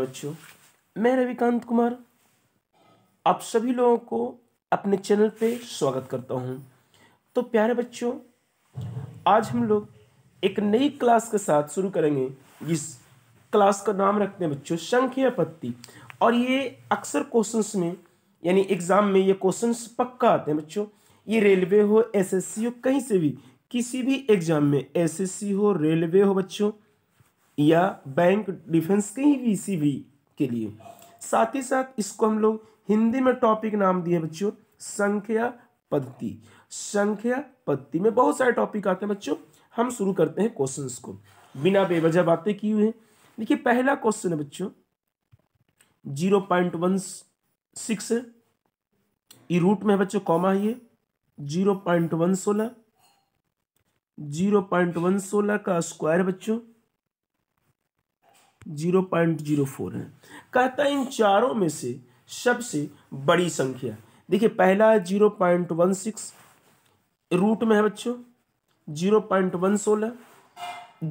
बच्चों मैं रविकांत कुमार आप सभी लोगों को अपने चैनल पे स्वागत करता हूँ तो प्यारे बच्चों आज हम लोग एक नई क्लास के साथ शुरू करेंगे जिस क्लास का नाम रखते हैं बच्चों संख्या पत्ती और ये अक्सर क्वेश्चंस में यानी एग्ज़ाम में ये क्वेश्चंस पक्का आते हैं बच्चों ये रेलवे हो एसएससी हो कहीं से भी किसी भी एग्ज़ाम में एसएससी हो रेलवे हो बच्चों या बैंक डिफेंस कहीं भी इसी भी के लिए साथ ही साथ इसको हम लोग हिंदी में टॉपिक नाम दिए बच्चों संख्या पद्धति संख्या पद्धति में बहुत सारे टॉपिक आते हैं बच्चों हम शुरू करते हैं क्वेश्चन को बिना बेवजह बातें की हुई हैं देखिए पहला क्वेश्चन है बच्चों जीरो पॉइंट वन सिक्स है रूट में है बच्चों कॉमा ये जीरो पॉइंट वन सोलह जीरो पॉइंट वन सोलह का स्क्वायर बच्चों जीरो पॉइंट जीरो फोर है कहता है इन चारों में से सबसे बड़ी संख्या देखिए पहला है zero point one six root में है बच्चों जीरो पॉइंट वन सोलह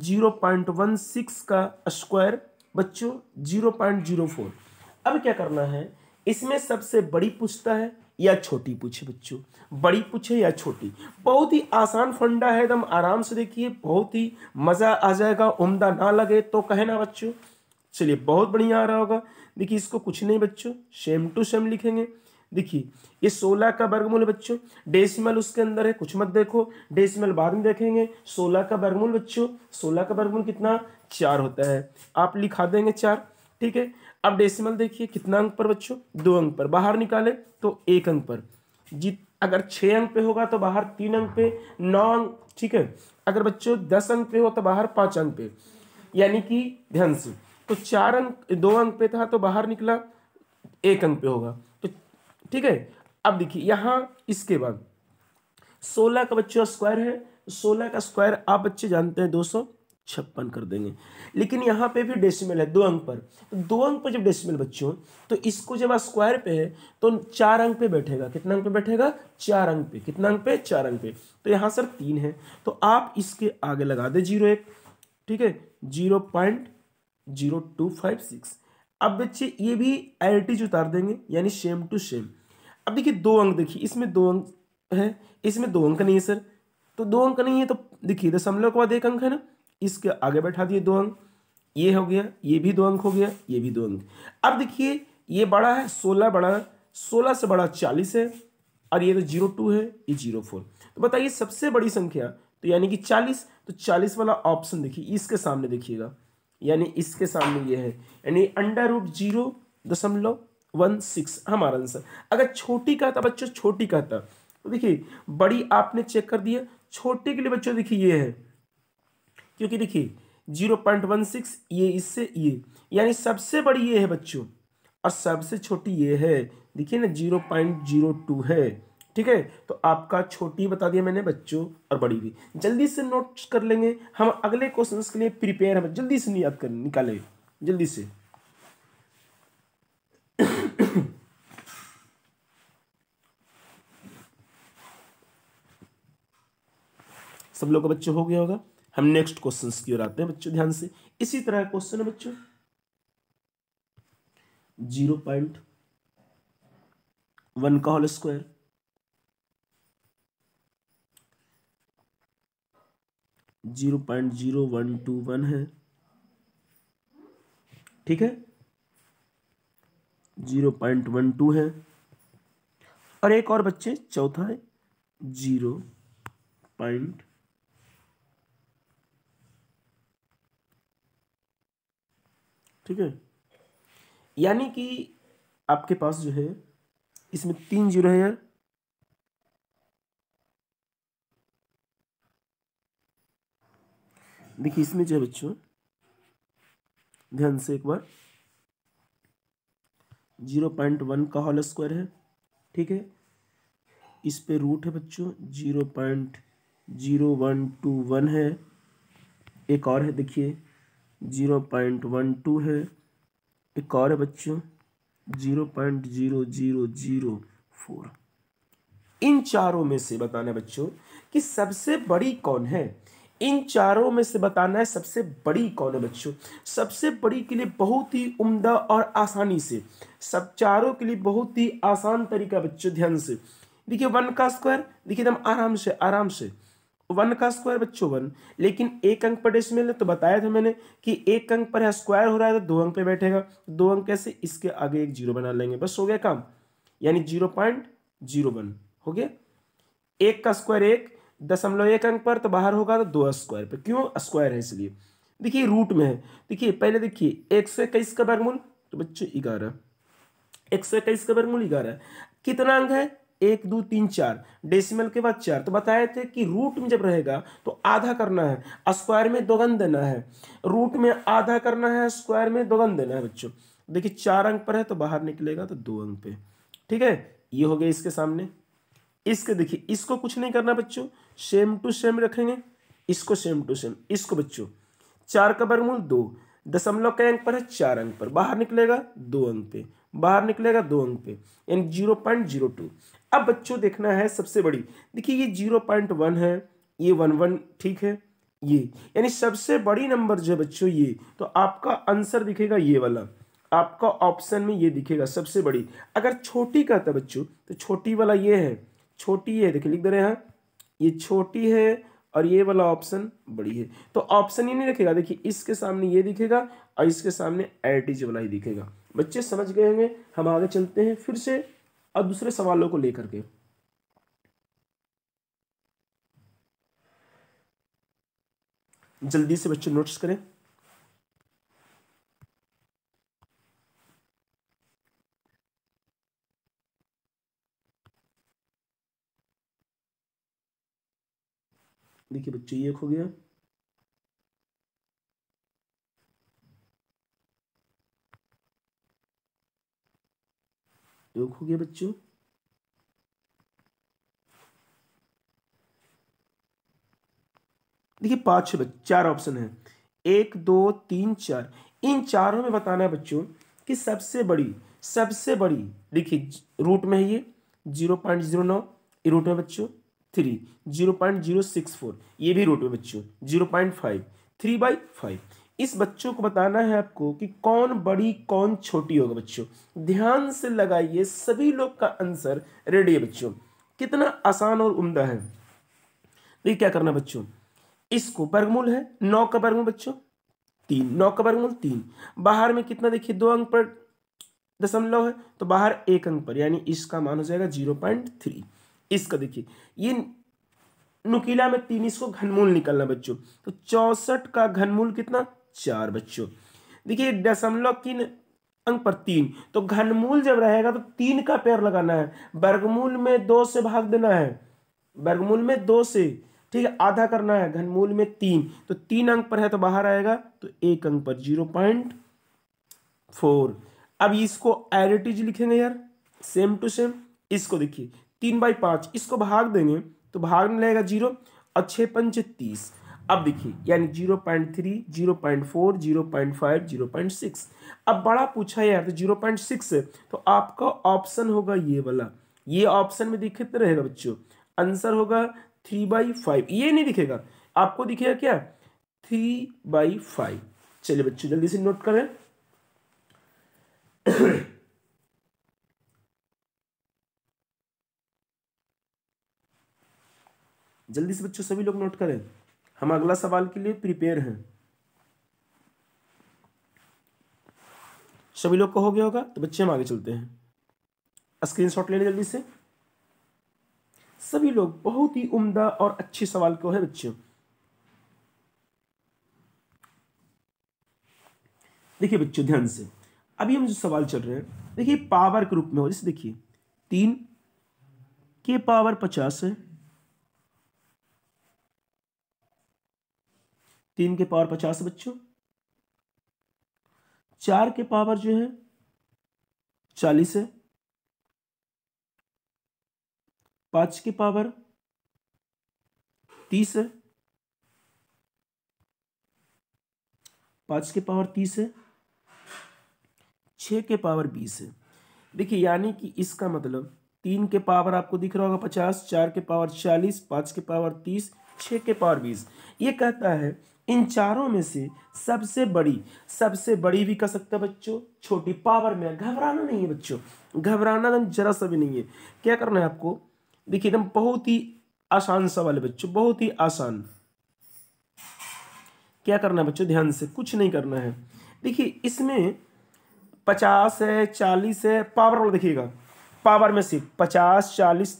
जीरो पॉइंट वन सिक्स का स्क्वायर बच्चों जीरो पॉइंट जीरो फोर अब क्या करना है इसमें सबसे बड़ी पूछता है या छोटी पूछे बच्चों बड़ी पूछे या छोटी बहुत ही आसान फंडा है एकदम आराम से देखिए बहुत ही मज़ा आ जाएगा उम्दा ना लगे तो कहे ना बच्चों चलिए बहुत बढ़िया आ रहा होगा देखिए इसको कुछ नहीं बच्चों सेम टू सेम लिखेंगे देखिए ये सोलह का वर्गमूल बच्चों डेसिमल उसके अंदर है कुछ मत देखो डेसिमल बाद में देखेंगे सोलह का वर्गमूल बच्चों सोलह का वर्गमूल कितना चार होता है आप लिखा देंगे चार ठीक है अब डेसिमल देखिए कितना अंक पर बच्चों दो अंक पर बाहर निकाले तो एक अंक पर जित अगर छः अंक पे होगा तो बाहर तीन अंक पे नौ अंक ठीक है अगर बच्चों दस अंक पे हो तो बाहर पाँच अंक पे यानी कि ध्यान से तो चार अंक दो अंक पे था तो बाहर निकला एक अंक पे होगा तो ठीक है अब देखिए यहाँ इसके बाद सोलह का बच्चों स्क्वायर है सोलह का स्क्वायर आप बच्चे जानते हैं दो सौ छप्पन कर देंगे लेकिन यहाँ पे भी डेसिमल है दो अंक पर तो दो अंक पर जब डेसिमल बच्चों तो इसको जब आप स्क्वायर पे है तो चार अंक पे बैठेगा कितना अंक पे बैठेगा चार अंक पे कितना अंक पे चार अंक पे तो यहाँ सर तीन है तो आप इसके आगे लगा दे जीरो एक ठीक है zero point zero two five six अब बच्चे ये भी एल्टीज उतार देंगे यानी सेम टू सेम अब देखिए दो अंक देखिए इसमें दो अंक है इसमें दो अंक नहीं है सर तो दो अंक नहीं है तो देखिए दशमलव के बाद एक अंक है ना इसके आगे बैठा दिए दो अंक ये हो गया ये भी दो अंक हो गया ये भी दो अंक अब देखिए ये बड़ा है सोलह बड़ा है सोलह से बड़ा चालीस है और ये तो जीरो टू है ये जीरो फोर तो बताइए सबसे बड़ी संख्या तो यानी कि चालीस तो चालीस वाला ऑप्शन देखिए इसके सामने देखिएगा यानी इसके सामने ये है यानी अंडर रूट जीरो दशमलव वन सिक्स हमारा आंसर अगर छोटी का था बच्चों छोटी का था तो देखिए बड़ी आपने चेक कर दिया छोटे के लिए बच्चों देखिए ये है क्योंकि देखिए जीरो पॉइंट वन सिक्स ये इससे ये यानी सबसे बड़ी ये है बच्चों और सबसे छोटी ये है देखिए ना जीरो पॉइंट जीरो टू है ठीक है तो आपका छोटी बता दिया मैंने बच्चों और बड़ी भी जल्दी से नोट कर लेंगे हम अगले क्वेश्चन के लिए प्रिपेयर हम जल्दी से नहीं याद कर निकालेंगे जल्दी से सब लोग का बच्चों हो गया होगा हम नेक्स्ट क्वेश्चन की ओर आते हैं बच्चों ध्यान से इसी तरह क्वेश्चन है बच्चों जीरो पॉइंट वन का whole square zero point zero one two one है ठीक है जीरो पॉइंट वन टू है और एक और बच्चे चौथा है जीरो पॉइंट ठीक है यानी कि आपके पास जो है इसमें तीन जीरो है यार देखिए इसमें जो है बच्चों ध्यान से एक बार जीरो पॉइंट वन का होल स्क्वायर है ठीक है इस पे रूट है बच्चों zero point zero one two one है एक और है देखिए जीरो पॉइंट वन टू है एक और है बच्चों zero point zero zero zero four इन चारों में से बताना बच्चों कि सबसे बड़ी कौन है इन चारों में से बताना है सबसे बड़ी कौन है बच्चों सबसे बड़ी के लिए बहुत ही उम्दा और आसानी से सब चारों के लिए बहुत ही आसान तरीका बच्चों ध्यान से देखिए वन का स्क्वायर देखिए एकदम आराम से आराम से वन का स्क्वायर बच्चों वन लेकिन एक अंक पर डेसिमल है तो बताया था मैंने कि एक अंक पर है स्क्वायर हो रहा है तो दो अंक पर बैठेगा दो अंक कैसे इसके आगे एक जीरो बना लेंगे बस हो गया काम यानी जीरो पॉइंट जीरो वन हो गया एक का स्क्वायर एक दशमलव एक अंक पर तो बाहर होगा तो दो स्क्वायर पर क्यों स्क्वायर है इसलिए देखिए रूट में है देखिए पहले देखिए एक सौ इक्कीस का वर्गमूल तो बच्चों ग्यारह एक सौ इक्कीस का वर्गमूल ग्यारह कितना अंक है एक दो तीन चार डेसिमल के बाद चार तो बताए थे कि रूट में जब रहेगा तो आधा करना है स्क्वायर में दोगन देना है रूट में आधा करना है स्क्वायर में दोगन देना है बच्चों देखिए चार अंक पर है तो बाहर निकलेगा तो दो अंक पे ठीक है ये हो गया इसके सामने इसके देखिए इसको कुछ नहीं करना बच्चों सेम टू सेम रखेंगे इसको सेम टू सेम इसको बच्चों चार का वर्गमूल दो दशमलव के अंक पर है चार अंक पर बाहर निकलेगा दो अंक पे बाहर निकलेगा दो अंक पे यानी जीरो पॉइंट जीरो टू अब बच्चों देखना है सबसे बड़ी देखिए ये जीरो पॉइंट वन है ये वन वन ठीक है ये यानी सबसे बड़ी नंबर जो है बच्चों ये तो आपका आंसर दिखेगा ये वाला आपका ऑप्शन में ये दिखेगा सबसे बड़ी अगर छोटी का था बच्चों तो छोटी वाला ये है छोटी है देखिए लिख दे रहे हैं ये छोटी है और ये वाला ऑप्शन बड़ी है तो ऑप्शन ही नहीं दिखेगा देखिए इसके सामने ये दिखेगा और इसके सामने एटीज वाला ही दिखेगा बच्चे समझ गए होंगे हम आगे चलते हैं फिर से और दूसरे सवालों को लेकर के जल्दी से बच्चे नोट्स करें देखिए बच्चों ये हो गया एक हो गया बच्चों देखिए पांच छह चार ऑप्शन है एक दो तीन चार इन चारों में बताना है बच्चों कि सबसे बड़ी सबसे बड़ी देखिए रूट में है ये जीरो पॉइंट जीरो नौ रूट में बच्चों three zero point zero six four ये भी रूट में बच्चों zero point five three by five इस बच्चों को बताना है आपको कि कौन बड़ी कौन छोटी होगा बच्चों ध्यान से लगाइए सभी लोग का आंसर रेडी है बच्चों कितना आसान और उमदा है देखिए तो क्या करना बच्चों इसको वर्गमूल है नौ का वर्गमूल बच्चों तीन नौ का वर्गमूल तीन बाहर में कितना देखिए दो अंक पर दशमलव है तो बाहर एक अंक पर यानी इसका मान हो जाएगा जीरो पॉइंट थ्री इसका देखिए ये नुकीला में तीन इसको घनमूल निकलना बच्चों तो चौसठ का घनमूल कितना चार बच्चों देखिए दशमलव की अंक पर तीन तो घनमूल जब रहेगा तो तीन का पैर लगाना है वर्गमूल में दो से भाग देना है वर्गमूल में दो से ठीक है आधा करना है घनमूल में तीन तो तीन अंक पर है तो बाहर आएगा तो एक अंक पर जीरो पॉइंट फोर अब इसको एरिटिज लिखेंगे यार सेम टू सेम इसको देखिए तीन बाई पाँच इसको भाग देंगे तो भाग में लगेगा जीरो और छः पंच तीस अब देखिए यानी zero point three zero point four zero point five zero point six अब बड़ा पूछा यार तो जीरो पॉइंट सिक्स है तो आपका ऑप्शन होगा ये वाला ये ऑप्शन में दिख कितना तो रहेगा बच्चों आंसर होगा थ्री बाई फाइव ये नहीं दिखेगा आपको दिखेगा क्या थ्री बाई फाइव चलिए बच्चों जल्दी से नोट करें जल्दी से बच्चों सभी लोग नोट करें हम अगला सवाल के लिए प्रिपेयर हैं सभी लोग को हो गया होगा तो बच्चे हम आगे चलते हैं स्क्रीनशॉट ले लें जल्दी से सभी लोग बहुत ही उम्दा और अच्छे सवाल को है बच्चों देखिए बच्चों ध्यान से अभी हम जो सवाल चल रहे हैं देखिए पावर के रूप में हो जैसे देखिए तीन के पावर पचास है तीन के पावर पचास बच्चों चार के पावर जो है चालीस है पांच के पावर तीस है पांच के पावर तीस है छ के पावर बीस है देखिए यानी कि इसका मतलब तीन के पावर आपको दिख रहा होगा पचास चार के पावर चालीस पांच के पावर तीस छ के पावर बीस ये कहता है इन चारों में से सबसे बड़ी सबसे बड़ी भी कह सकते हैं बच्चों छोटी पावर में घबराना नहीं है बच्चों घबराना एकदम जरा सा भी नहीं है क्या करना है आपको देखिए एकदम बहुत ही आसान सवाल है बच्चों बहुत ही आसान क्या करना है बच्चों ध्यान से कुछ नहीं करना है देखिए इसमें पचास है चालीस है पावर वाला देखिएगा पावर में से पचास चालीस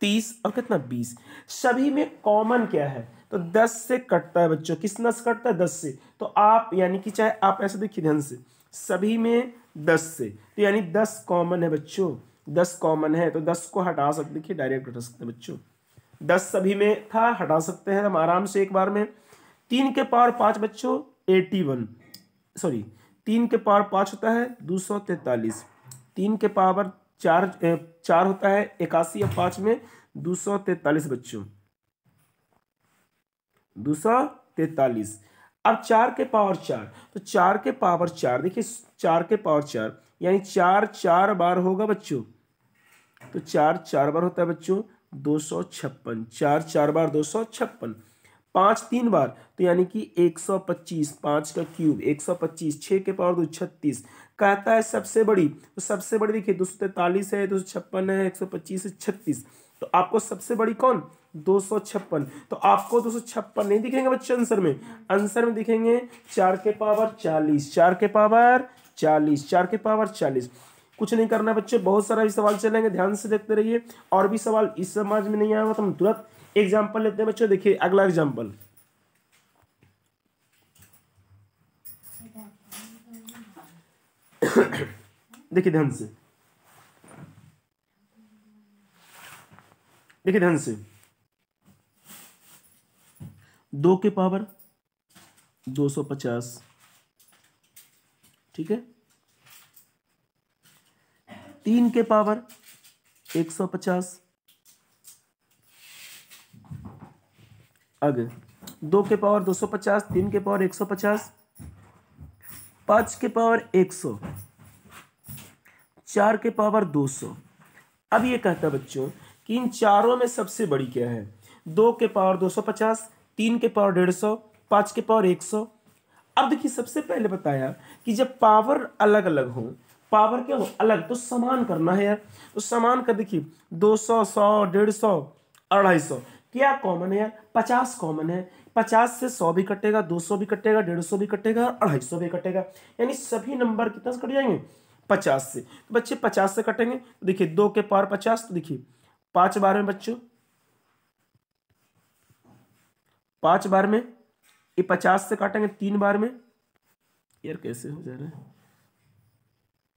तीस और कितना बीस सभी में कॉमन क्या है तो दस से कटता है बच्चों किस नस कटता है दस से तो आप यानी कि चाहे आप ऐसे देखिए ध्यान से सभी में दस से तो यानी दस कॉमन है बच्चों दस कॉमन है तो दस को हटा सकते देखिए डायरेक्ट हटा सकते हैं बच्चों दस सभी में था हटा सकते हैं हम आराम से एक बार में तीन के पावर पाँच बच्चों एटी वन सॉरी तीन के पावर पाँच होता है दो सौ तैंतालीस तीन के पावर चार चार होता है इक्यासी या पाँच में दो सौ तैंतालीस बच्चों सौ तैतालीस अब चार के पावर चार तो चार के पावर चार देखिए चार के पावर चार यानी चार चार बार होगा बच्चों तो चार चार बार होता है बच्चों दो सौ छप्पन चार चार बार दो सौ छप्पन पाँच तीन बार तो यानी कि एक सौ पच्चीस पाँच का क्यूब एक सौ पच्चीस छः के पावर दो छत्तीस कहता है सबसे बड़ी तो सबसे बड़ी देखिए दो सौ तैंतालीस है दो सौ छप्पन है एक सौ पच्चीस है छत्तीस तो आपको सबसे बड़ी कौन दो सौ छप्पन तो आपको दो सौ छप्पन नहीं दिखेंगे बच्चे आंसर में आंसर में दिखेंगे चार के पावर चालीस चार के पावर चालीस चार के पावर चालीस कुछ नहीं करना बच्चे बहुत सारा भी सवाल चलेंगे ध्यान से देखते रहिए और भी सवाल इस समाज में नहीं आया तो हम तुरंत एग्जाम्पल लेते हैं बच्चों देखिए अगला एग्जाम्पल देखिए ध्यान से देखिए ध्यान से दो के पावर दो सौ पचास ठीक है तीन के पावर एक सौ पचास आगे दो के पावर दो सौ पचास तीन के पावर एक सौ पचास पांच के पावर एक सौ चार के पावर दो सौ अब ये कहता बच्चों कि इन चारों में सबसे बड़ी क्या है दो के पावर दो सौ पचास तीन के पावर डेढ़ सौ पाँच के पावर एक सौ अब देखिए सबसे पहले बताया कि जब पावर अलग अलग हो पावर क्या हो अलग तो समान करना है यार तो समान कर देखिए दो सौ सौ डेढ़ सौ अढ़ाई सौ क्या कॉमन है यार पचास कॉमन है पचास से सौ भी कटेगा दो सौ भी कटेगा डेढ़ सौ भी कटेगा और अढ़ाई सौ भी कटेगा यानी सभी नंबर कितना से कट जाएंगे पचास से तो बच्चे पचास से कटेंगे तो देखिए दो के पावर पचास तो देखिए पाँच बारह में बच्चों पांच बार में ये पचास से काटेंगे तीन बार में यार कैसे हो जा रहा है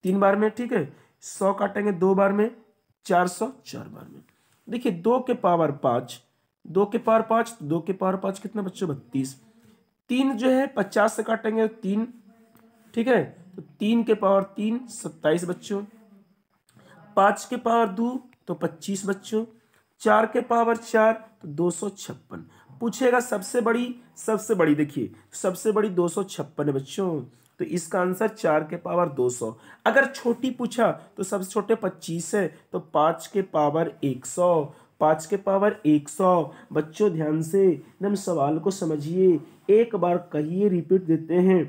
तीन बार में ठीक है सौ काटेंगे दो बार में चार सौ चार बार में देखिए दो के पावर पांच दो के पावर पांच तो दो के पावर पांच कितना बच्चों बत्तीस तीन जो है पचास से काटेंगे तो तीन ठीक है तो तीन के पावर तीन सत्ताईस बच्चों पांच के पावर दो तो पच्चीस बच्चों चार के पावर चार तो दो सौ छप्पन पूछेगा सबसे बड़ी सबसे बड़ी देखिए सबसे बड़ी दो सौ छप्पन बच्चों तो इसका आंसर चार के पावर दो सौ अगर छोटी पूछा तो सबसे छोटे पच्चीस है तो पाँच के पावर एक सौ पाँच के पावर एक सौ बच्चों ध्यान से एकदम सवाल को समझिए एक बार कहिए रिपीट देते हैं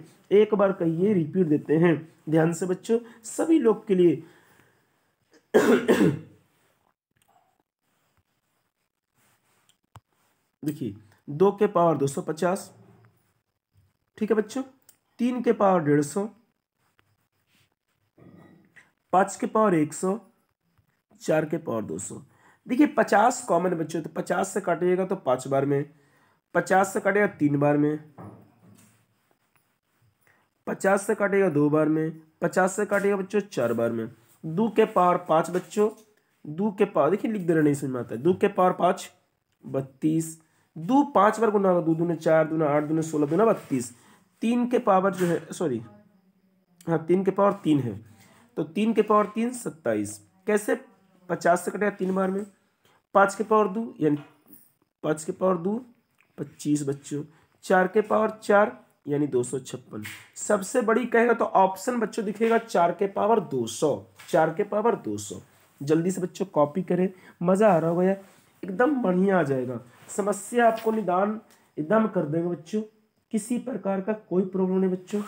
एक बार कहिए रिपीट देते हैं ध्यान से बच्चों सभी लोग के लिए देखिए दो के पावर दो सौ पचास ठीक है बच्चों तीन के पावर डेढ़ सौ पाँच के पावर एक सौ चार के पावर दो सौ देखिए पचास कॉमन बच्चों तो पचास से काटिएगा तो पाँच बार में पचास से काटेगा तीन बार में पचास से काटेगा दो बार में पचास से काटेगा बच्चों चार बार में दो के पावर पाँच बच्चों दो के पावर देखिए लिख देना नहीं समझ में आता है दो के पावर पाँच बत्तीस दो पाँच बार गुना होगा दो दूने चार दूना आठ दूने सोलह दूना बत्तीस तीन के पावर जो है सॉरी हाँ तीन के पावर तीन है तो तीन के पावर तीन सत्ताईस कैसे पचास से कटेगा तीन बार में पाँच के पावर दो यानी पाँच के पावर दो पच्चीस बच्चों चार के पावर चार यानी दो सौ छप्पन सबसे बड़ी कहेगा तो ऑप्शन बच्चों दिखेगा चार के पावर दो सौ चार के पावर दो सौ जल्दी से बच्चों कॉपी करें मज़ा आ रहा होगा यार एकदम बढ़िया आ जाएगा समस्या आपको निदान एकदम कर देंगे बच्चों किसी प्रकार का कोई प्रॉब्लम नहीं बच्चों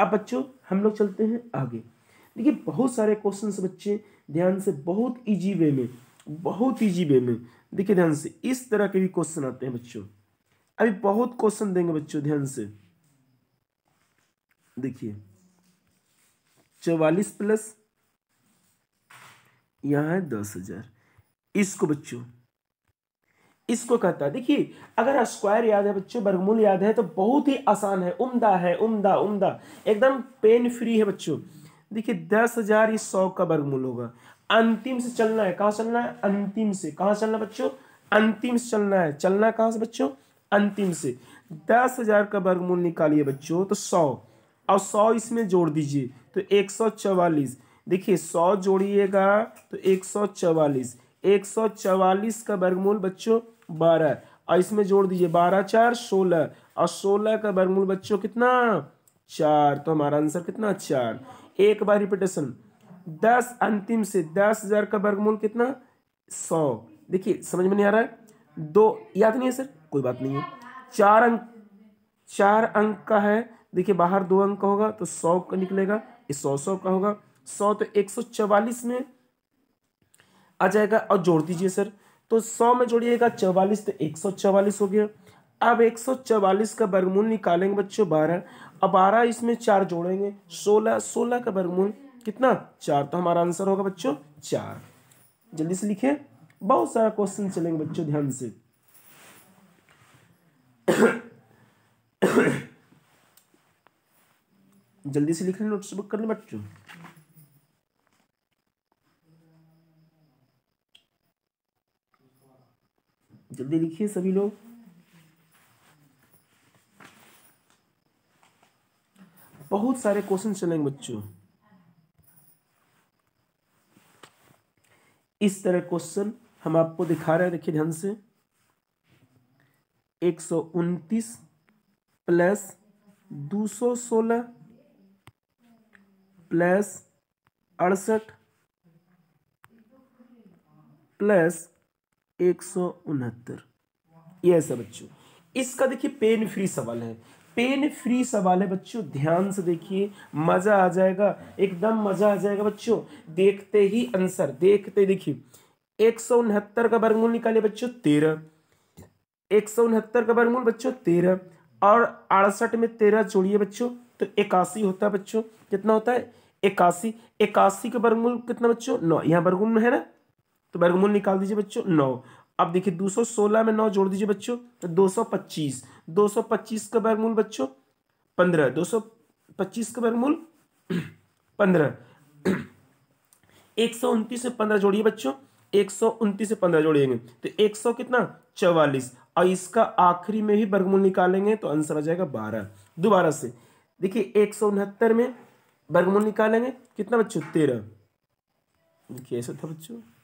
अब बच्चों हम लोग चलते हैं आगे देखिए बहुत सारे क्वेश्चन बच्चे ध्यान से बहुत इजी वे में बहुत इजी वे में देखिए ध्यान से इस तरह के भी क्वेश्चन आते हैं बच्चों अभी बहुत क्वेश्चन देंगे बच्चों ध्यान से देखिए चौवालीस प्लस यहाँ है दस हजार इसको बच्चों इसको कहता है देखिए अगर स्क्वायर याद है बच्चों बर्गमूल याद है तो बहुत ही आसान है उम्दा है उम्दा उम्दा एकदम पेन फ्री है बच्चों देखिए दस हजार ये सौ का बर्गमूल होगा अंतिम से चलना है कहाँ चलना है अंतिम से कहाँ चलना बच्चों अंतिम से चलना है चलना कहाँ से बच्चों अंतिम से दस हजार का वर्गमूल निकालिए बच्चों तो सौ और सौ इसमें जोड़ दीजिए तो एक सौ चवालीस देखिए सौ जोड़िएगा तो एक सौ चवालीस एक सौ चवालीस का वर्गमूल बच्चों बारह और इसमें जोड़ दीजिए बारह चार सोलह और सोलह का वर्गमूल बच्चों कितना चार तो हमारा आंसर कितना चार एक बार रिपीटेशन दस अंतिम से दस हजार का वर्गमूल कितना सौ देखिए समझ में नहीं आ रहा है दो याद नहीं है सर कोई बात नहीं है चार अंक चार अंक का है देखिए बाहर दो अंक का होगा तो सौ का निकलेगा ये सौ सौ का होगा सौ तो एक सौ चवालीस में आ जाएगा और जोड़ दीजिए सर तो सौ में जोड़िएगा चवालीस तो एक सौ चवालीस हो गया अब एक सौ चवालीस का वर्गमूल निकालेंगे बच्चों बारह अब बारह इसमें चार जोड़ेंगे सोलह सोलह का वर्गमूल कितना चार तो हमारा आंसर होगा बच्चों चार जल्दी से लिखिए बहुत सारा क्वेश्चन चलेंगे बच्चों ध्यान से जल्दी से लिख लें नोट्स बुक कर लें बच्चों जल्दी लिखिए सभी लोग बहुत सारे क्वेश्चन चलेंगे बच्चों इस तरह क्वेश्चन हम आपको दिखा रहे हैं देखिए ध्यान से एक सौ उनतीस प्लस दो सौ सोलह प्लस अड़सठ प्लस एक सौ उनहत्तर यह सब बच्चों इसका देखिए पेन फ्री सवाल है पेन फ्री सवाल है बच्चों ध्यान से देखिए मज़ा आ जाएगा एकदम मज़ा आ जाएगा बच्चों देखते ही आंसर देखते देखिए एक सौ उनहत्तर का वर्गमूल निकाले बच्चों तेरह एक सौ उनहत्तर का वर्गमूल बच्चों तेरह और अड़सठ में तेरह जोड़िए बच्चों तो इक्यासी होता है बच्चों कितना होता है इक्यासी इक्यासी का वर्गमूल कितना बच्चों नौ यहाँ वर्गमूल है ना तो वर्गमूल निकाल दीजिए बच्चों नौ अब देखिए 216 में नौ जोड़ दीजिए बच्चों तो 225 225 का वर्गमूल बच्चों पंद्रह दो सौ पच्चीस का वर्गमूल पंद्रह एक सौ उनतीस में पंद्रह जोड़िए बच्चों एक सौ उनतीस से पंद्रह जोड़ेंगे तो एक सौ कितना चवालीस और इसका आखिरी में ही वर्गमूल निकालेंगे तो आंसर आ जाएगा बारह दोबारा से देखिए एक सौ उनहत्तर में वर्गमूल निकालेंगे कितना बच्चों तेरह देखिए ऐसा था बच्चों